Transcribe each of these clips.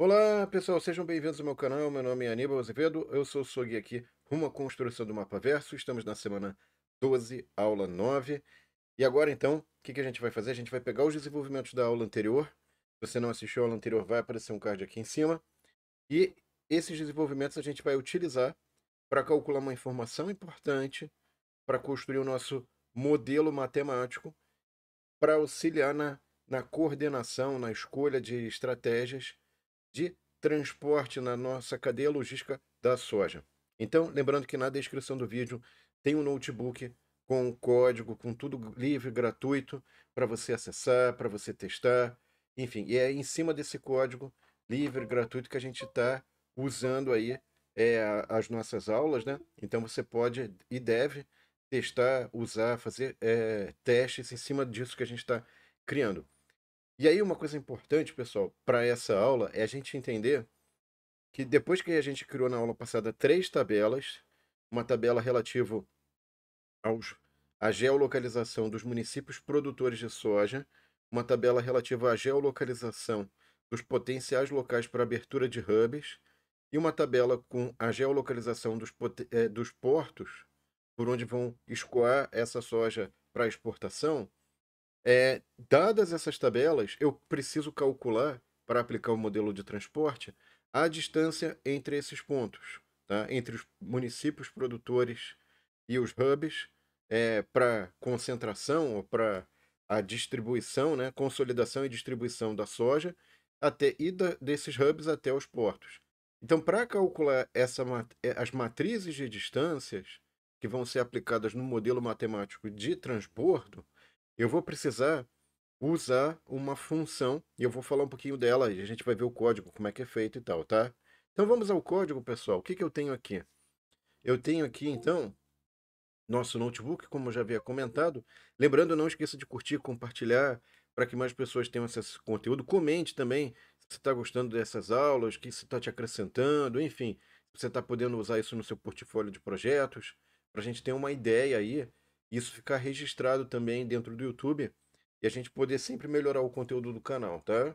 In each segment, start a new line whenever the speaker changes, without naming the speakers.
Olá pessoal, sejam bem-vindos ao meu canal. Meu nome é Aníbal Azevedo, eu sou o Sogui aqui, rumo à construção do mapa verso. Estamos na semana 12, aula 9. E agora então, o que, que a gente vai fazer? A gente vai pegar os desenvolvimentos da aula anterior. Se você não assistiu a aula anterior, vai aparecer um card aqui em cima. E esses desenvolvimentos a gente vai utilizar para calcular uma informação importante para construir o nosso modelo matemático para auxiliar na, na coordenação, na escolha de estratégias de transporte na nossa cadeia logística da soja. Então, lembrando que na descrição do vídeo tem um notebook com código, com tudo livre, gratuito, para você acessar, para você testar, enfim. E é em cima desse código livre, gratuito, que a gente está usando aí é, as nossas aulas, né? Então você pode e deve testar, usar, fazer é, testes em cima disso que a gente está criando. E aí, uma coisa importante, pessoal, para essa aula é a gente entender que depois que a gente criou na aula passada três tabelas, uma tabela relativa aos, à geolocalização dos municípios produtores de soja, uma tabela relativa à geolocalização dos potenciais locais para abertura de hubs e uma tabela com a geolocalização dos, eh, dos portos por onde vão escoar essa soja para exportação, é, dadas essas tabelas, eu preciso calcular, para aplicar o modelo de transporte, a distância entre esses pontos, tá? entre os municípios produtores e os hubs, é, para concentração ou para a distribuição, né? consolidação e distribuição da soja, até ida desses hubs até os portos. Então, para calcular essa, é, as matrizes de distâncias que vão ser aplicadas no modelo matemático de transbordo, eu vou precisar usar uma função, e eu vou falar um pouquinho dela, e a gente vai ver o código, como é que é feito e tal, tá? Então vamos ao código, pessoal. O que, que eu tenho aqui? Eu tenho aqui, então, nosso notebook, como eu já havia comentado. Lembrando, não esqueça de curtir, compartilhar, para que mais pessoas tenham acesso a conteúdo. Comente também se está gostando dessas aulas, que se está te acrescentando, enfim. Se você está podendo usar isso no seu portfólio de projetos, para a gente ter uma ideia aí isso ficar registrado também dentro do YouTube e a gente poder sempre melhorar o conteúdo do canal, tá?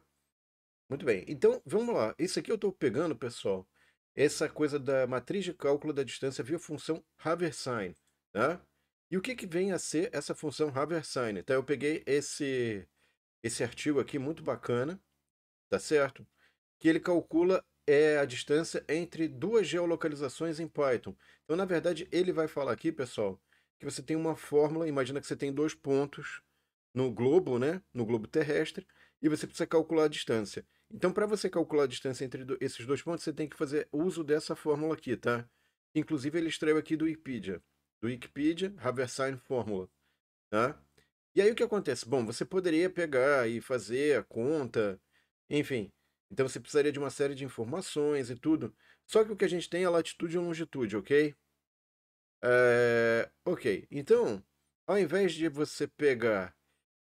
Muito bem, então vamos lá. Isso aqui eu estou pegando, pessoal, essa coisa da matriz de cálculo da distância via função Haversine, tá? E o que, que vem a ser essa função Haversine? Tá? Eu peguei esse, esse artigo aqui, muito bacana, tá certo? Que ele calcula é a distância entre duas geolocalizações em Python. Então, na verdade, ele vai falar aqui, pessoal, que você tem uma fórmula, imagina que você tem dois pontos no globo, né? No globo terrestre, e você precisa calcular a distância. Então, para você calcular a distância entre do, esses dois pontos, você tem que fazer uso dessa fórmula aqui, tá? Inclusive, ele extraiu aqui do Wikipedia. Do Wikipedia, Haversine Fórmula, tá? E aí, o que acontece? Bom, você poderia pegar e fazer a conta, enfim. Então, você precisaria de uma série de informações e tudo. Só que o que a gente tem é latitude e longitude, ok? É, ok, então, ao invés de você pegar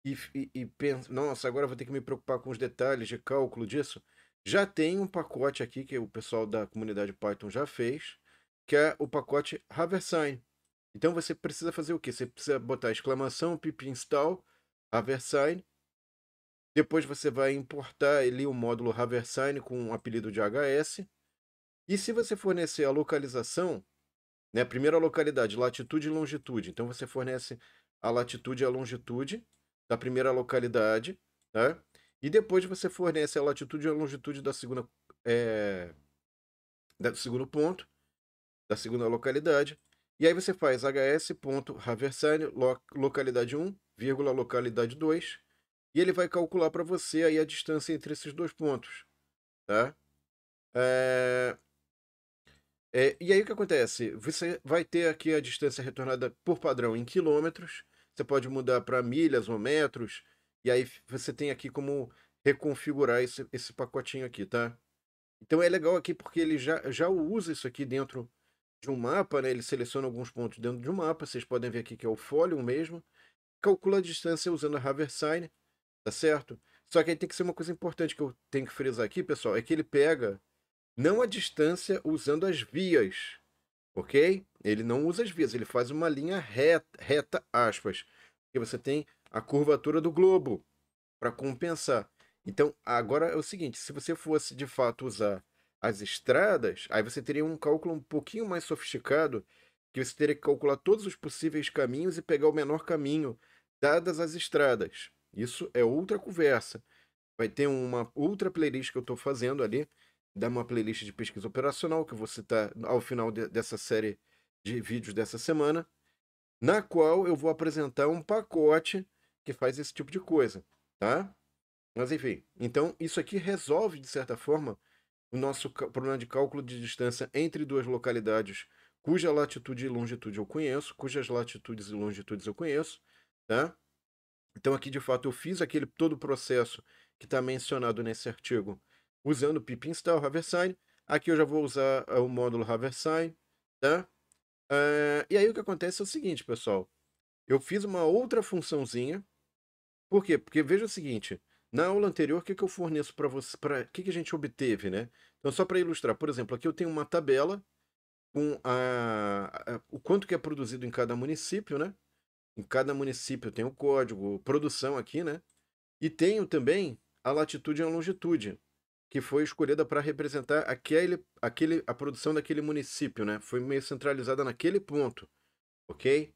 e, e, e pensar, nossa, agora vou ter que me preocupar com os detalhes de cálculo disso, já tem um pacote aqui que o pessoal da comunidade Python já fez, que é o pacote Haversign. Então você precisa fazer o que? Você precisa botar exclamação pip install Haversign. Depois você vai importar ali o módulo Haversign com o um apelido de HS. E se você fornecer a localização, né? Primeiro a localidade, latitude e longitude. Então você fornece a latitude e a longitude da primeira localidade, tá? E depois você fornece a latitude e a longitude da segunda, é, do segundo ponto, da segunda localidade. E aí você faz hs.haversane, localidade 1, vírgula localidade 2, e ele vai calcular para você aí a distância entre esses dois pontos, tá? É... É, e aí o que acontece? Você vai ter aqui a distância retornada por padrão em quilômetros, você pode mudar para milhas ou metros, e aí você tem aqui como reconfigurar esse, esse pacotinho aqui, tá? Então é legal aqui porque ele já, já usa isso aqui dentro de um mapa, né? Ele seleciona alguns pontos dentro de um mapa, vocês podem ver aqui que é o folio mesmo. Calcula a distância usando a Haversine, tá certo? Só que aí tem que ser uma coisa importante que eu tenho que frisar aqui, pessoal, é que ele pega não a distância usando as vias, ok? Ele não usa as vias, ele faz uma linha reta, reta aspas. E você tem a curvatura do globo para compensar. Então, agora é o seguinte, se você fosse de fato usar as estradas, aí você teria um cálculo um pouquinho mais sofisticado, que você teria que calcular todos os possíveis caminhos e pegar o menor caminho, dadas as estradas. Isso é outra conversa. Vai ter uma outra playlist que eu estou fazendo ali, da uma playlist de pesquisa operacional que eu vou citar tá ao final de, dessa série de vídeos dessa semana, na qual eu vou apresentar um pacote que faz esse tipo de coisa, tá? Mas enfim, então isso aqui resolve de certa forma o nosso problema de cálculo de distância entre duas localidades cuja latitude e longitude eu conheço, cujas latitudes e longitudes eu conheço, tá? Então aqui de fato eu fiz aquele todo o processo que está mencionado nesse artigo usando o pip install Haversign. Aqui eu já vou usar eh, o módulo Haversign, tá? Uh, e aí o que acontece é o seguinte, pessoal. Eu fiz uma outra funçãozinha. Por quê? Porque veja o seguinte. Na aula anterior, o que, que eu forneço para você? O que, que a gente obteve, né? Então, só para ilustrar, por exemplo, aqui eu tenho uma tabela com a, a, o quanto que é produzido em cada município, né? Em cada município tem o código, produção aqui, né? E tenho também a latitude e a longitude que foi escolhida para representar aquele, aquele, a produção daquele município, né? Foi meio centralizada naquele ponto, ok?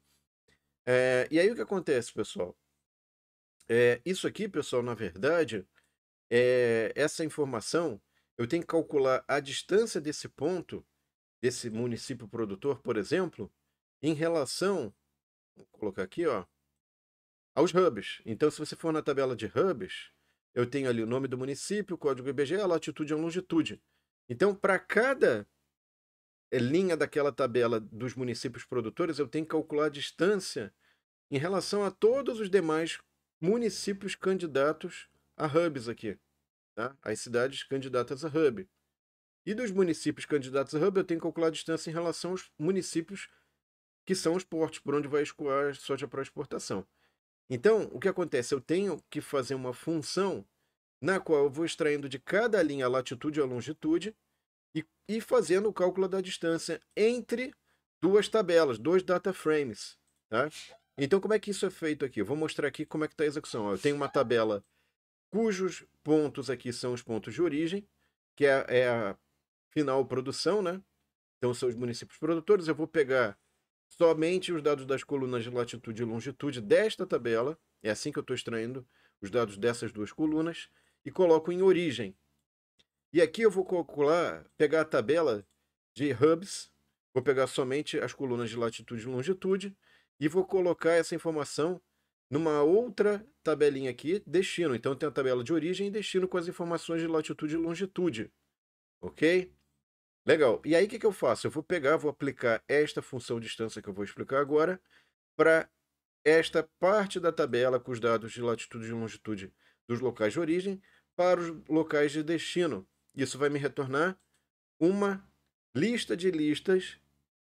É, e aí o que acontece, pessoal? É, isso aqui, pessoal, na verdade, é, essa informação eu tenho que calcular a distância desse ponto, desse município produtor, por exemplo, em relação, vou colocar aqui, ó, aos hubs. Então, se você for na tabela de hubs, eu tenho ali o nome do município, o código IBGE, a latitude e a longitude. Então, para cada eh, linha daquela tabela dos municípios produtores, eu tenho que calcular a distância em relação a todos os demais municípios candidatos a hubs aqui, tá? As cidades candidatas a hub. E dos municípios candidatos a hub, eu tenho que calcular a distância em relação aos municípios que são os portos por onde vai escoar a soja para exportação. Então, o que acontece? Eu tenho que fazer uma função na qual eu vou extraindo de cada linha a latitude e a longitude e, e fazendo o cálculo da distância entre duas tabelas, dois data frames. Tá? Então, como é que isso é feito aqui? Eu vou mostrar aqui como é que está a execução. Eu tenho uma tabela cujos pontos aqui são os pontos de origem, que é, é a final produção, né? Então, são os municípios produtores. Eu vou pegar somente os dados das colunas de latitude e longitude desta tabela, é assim que eu estou extraindo os dados dessas duas colunas, e coloco em origem. E aqui eu vou calcular, pegar a tabela de hubs, vou pegar somente as colunas de latitude e longitude, e vou colocar essa informação numa outra tabelinha aqui, destino. Então tem a tabela de origem e destino com as informações de latitude e longitude. Ok? Legal. E aí o que, que eu faço? Eu vou pegar, vou aplicar esta função distância que eu vou explicar agora para esta parte da tabela com os dados de latitude e longitude dos locais de origem para os locais de destino. Isso vai me retornar uma lista de listas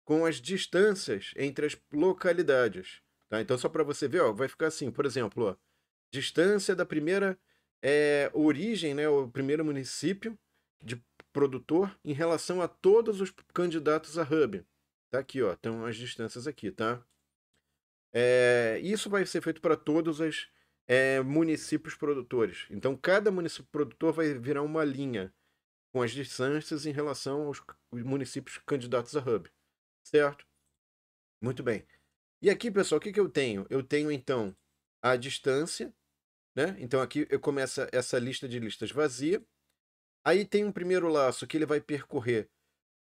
com as distâncias entre as localidades. Tá? Então, só para você ver, ó, vai ficar assim, por exemplo, ó, distância da primeira é, origem, né, o primeiro município de produtor em relação a todos os candidatos a hub. Tá aqui, ó, estão as distâncias aqui, tá? É, isso vai ser feito para todos os é, municípios produtores. Então, cada município produtor vai virar uma linha com as distâncias em relação aos municípios candidatos a hub. Certo? Muito bem. E aqui, pessoal, o que, que eu tenho? Eu tenho, então, a distância, né? Então, aqui eu começo essa lista de listas vazia. Aí tem um primeiro laço que ele vai percorrer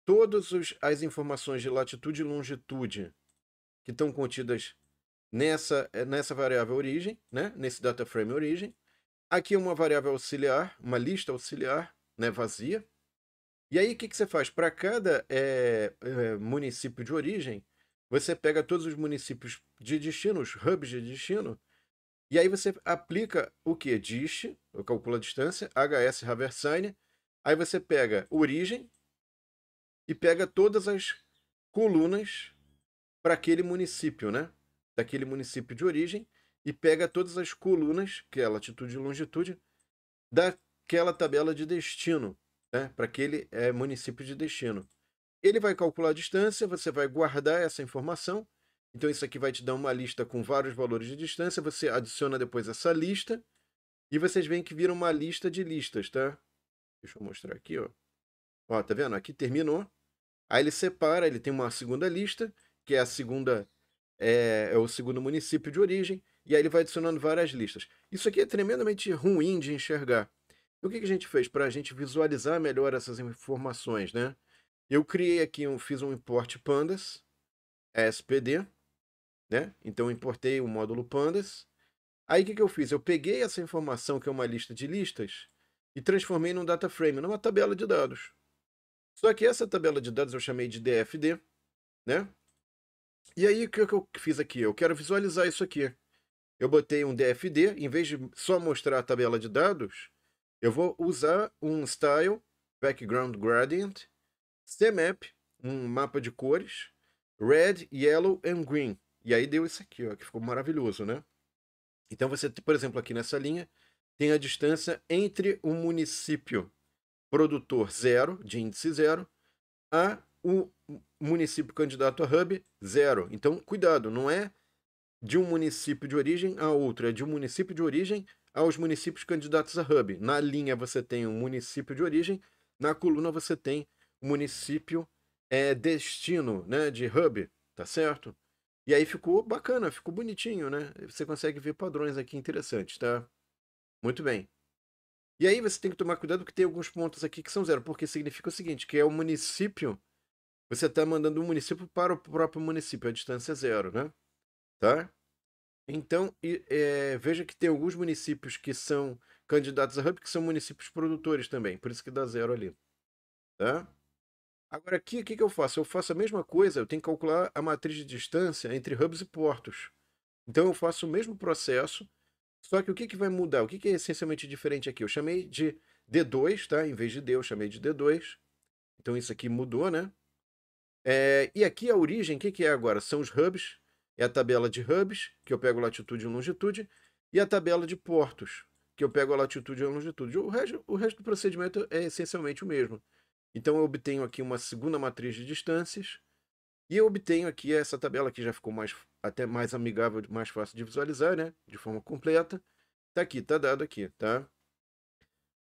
todas as informações de latitude e longitude que estão contidas nessa, eh, nessa variável origem, né? nesse data frame origem. Aqui é uma variável auxiliar, uma lista auxiliar né? vazia. E aí o que, que você faz? Para cada é, é, município de origem, você pega todos os municípios de destino, os hubs de destino, e aí você aplica o que? Dist, eu calculo a distância, HS Haversine, Aí você pega origem e pega todas as colunas para aquele município, né? Daquele município de origem e pega todas as colunas, que é latitude e longitude, daquela tabela de destino, né? Para aquele é, município de destino. Ele vai calcular a distância, você vai guardar essa informação. Então, isso aqui vai te dar uma lista com vários valores de distância. Você adiciona depois essa lista. E vocês veem que vira uma lista de listas, tá? Deixa eu mostrar aqui, ó. Ó, tá vendo? Aqui terminou. Aí ele separa, ele tem uma segunda lista, que é a segunda é, é o segundo município de origem, e aí ele vai adicionando várias listas. Isso aqui é tremendamente ruim de enxergar. O que, que a gente fez para a gente visualizar melhor essas informações, né? Eu criei aqui, um, fiz um import pandas, SPD, né? Então importei o módulo pandas. Aí o que, que eu fiz? Eu peguei essa informação, que é uma lista de listas, e transformei num data frame, numa tabela de dados. Só que essa tabela de dados eu chamei de DFD, né? E aí o que eu fiz aqui? Eu quero visualizar isso aqui. Eu botei um DFD, em vez de só mostrar a tabela de dados, eu vou usar um style background gradient, CMap, um mapa de cores, red, yellow and green. E aí deu isso aqui, ó, que ficou maravilhoso, né? Então você, por exemplo, aqui nessa linha, tem a distância entre o município produtor zero, de índice zero, a o município candidato a hub zero. Então, cuidado, não é de um município de origem a outro, é de um município de origem aos municípios candidatos a hub. Na linha você tem o um município de origem, na coluna você tem o município é, destino, né, de hub, tá certo? E aí ficou bacana, ficou bonitinho, né? Você consegue ver padrões aqui interessantes, tá? Muito bem. E aí você tem que tomar cuidado que tem alguns pontos aqui que são zero, porque significa o seguinte, que é o município, você está mandando o um município para o próprio município, a distância é zero, né? Tá? Então, e, é, veja que tem alguns municípios que são candidatos a hub, que são municípios produtores também, por isso que dá zero ali. Tá? Agora aqui, o que, que eu faço? Eu faço a mesma coisa, eu tenho que calcular a matriz de distância entre hubs e portos. Então eu faço o mesmo processo, só que o que, que vai mudar? O que, que é essencialmente diferente aqui? Eu chamei de D2, tá? Em vez de D, eu chamei de D2. Então isso aqui mudou, né? É, e aqui a origem, o que, que é agora? São os hubs. É a tabela de hubs, que eu pego latitude e longitude, e a tabela de portos, que eu pego a latitude e a longitude. O resto, o resto do procedimento é essencialmente o mesmo. Então eu obtenho aqui uma segunda matriz de distâncias, e eu obtenho aqui essa tabela que já ficou mais, até mais amigável, mais fácil de visualizar, né? De forma completa. Tá aqui, tá dado aqui, tá?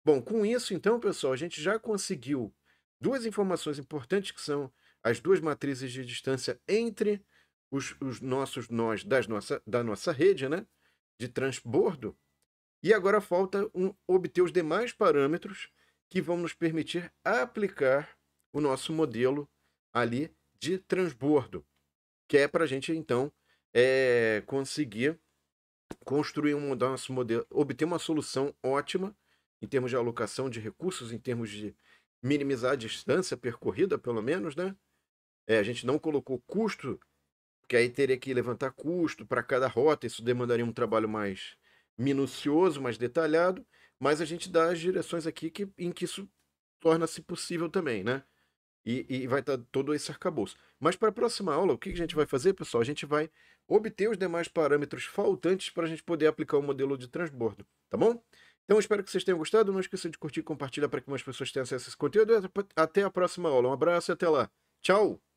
Bom, com isso, então, pessoal, a gente já conseguiu duas informações importantes que são as duas matrizes de distância entre os, os nossos nós das nossa, da nossa rede, né? De transbordo. E agora falta um, obter os demais parâmetros que vão nos permitir aplicar o nosso modelo ali de transbordo, que é para a gente então é, conseguir construir um nosso modelo, obter uma solução ótima em termos de alocação de recursos, em termos de minimizar a distância percorrida, pelo menos, né? É, a gente não colocou custo, porque aí teria que levantar custo para cada rota, isso demandaria um trabalho mais minucioso, mais detalhado, mas a gente dá as direções aqui que, em que isso torna-se possível também, né? E, e vai estar tá todo esse arcabouço. Mas para a próxima aula, o que a gente vai fazer, pessoal? A gente vai obter os demais parâmetros faltantes para a gente poder aplicar o modelo de transbordo, tá bom? Então espero que vocês tenham gostado. Não esqueça de curtir e compartilhar para que mais pessoas tenham acesso a esse conteúdo. Até a próxima aula. Um abraço e até lá. Tchau!